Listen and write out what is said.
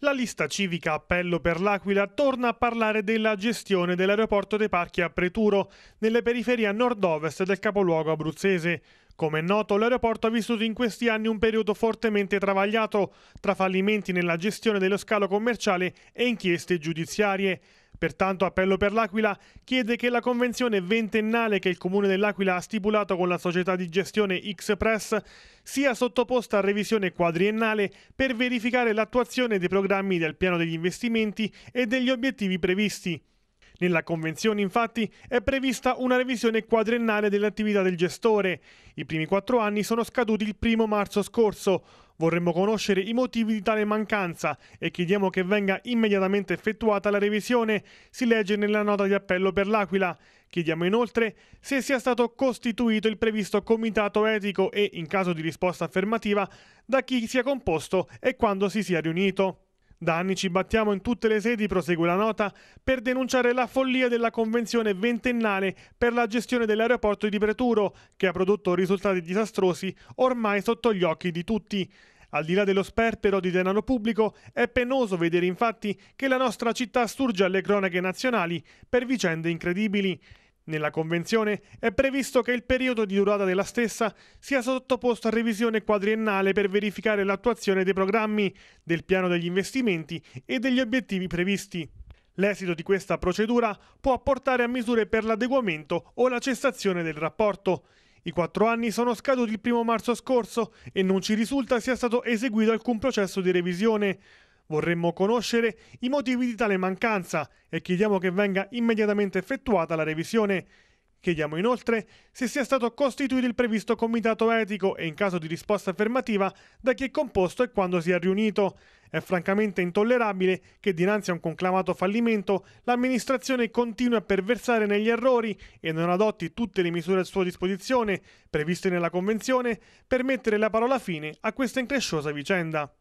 La lista civica Appello per l'Aquila torna a parlare della gestione dell'aeroporto dei Parchi a Preturo, nelle periferie a nord-ovest del capoluogo abruzzese. Come è noto, l'aeroporto ha vissuto in questi anni un periodo fortemente travagliato, tra fallimenti nella gestione dello scalo commerciale e inchieste giudiziarie. Pertanto Appello per l'Aquila chiede che la convenzione ventennale che il Comune dell'Aquila ha stipulato con la società di gestione X-Press sia sottoposta a revisione quadriennale per verificare l'attuazione dei programmi del piano degli investimenti e degli obiettivi previsti. Nella convenzione, infatti, è prevista una revisione quadriennale dell'attività del gestore. I primi quattro anni sono scaduti il primo marzo scorso, Vorremmo conoscere i motivi di tale mancanza e chiediamo che venga immediatamente effettuata la revisione, si legge nella nota di appello per l'Aquila. Chiediamo inoltre se sia stato costituito il previsto comitato etico e, in caso di risposta affermativa, da chi sia composto e quando si sia riunito. Da anni ci battiamo in tutte le sedi, prosegue la nota, per denunciare la follia della convenzione ventennale per la gestione dell'aeroporto di Preturo, che ha prodotto risultati disastrosi ormai sotto gli occhi di tutti. Al di là dello sperpero di denaro pubblico, è penoso vedere infatti che la nostra città sturge alle cronache nazionali per vicende incredibili. Nella convenzione è previsto che il periodo di durata della stessa sia sottoposto a revisione quadriennale per verificare l'attuazione dei programmi, del piano degli investimenti e degli obiettivi previsti. L'esito di questa procedura può portare a misure per l'adeguamento o la cessazione del rapporto. I quattro anni sono scaduti il 1 marzo scorso e non ci risulta sia stato eseguito alcun processo di revisione. Vorremmo conoscere i motivi di tale mancanza e chiediamo che venga immediatamente effettuata la revisione. Chiediamo inoltre se sia stato costituito il previsto comitato etico e in caso di risposta affermativa da chi è composto e quando si è riunito. È francamente intollerabile che dinanzi a un conclamato fallimento l'amministrazione continui a perversare negli errori e non adotti tutte le misure a sua disposizione previste nella Convenzione per mettere la parola fine a questa incresciosa vicenda.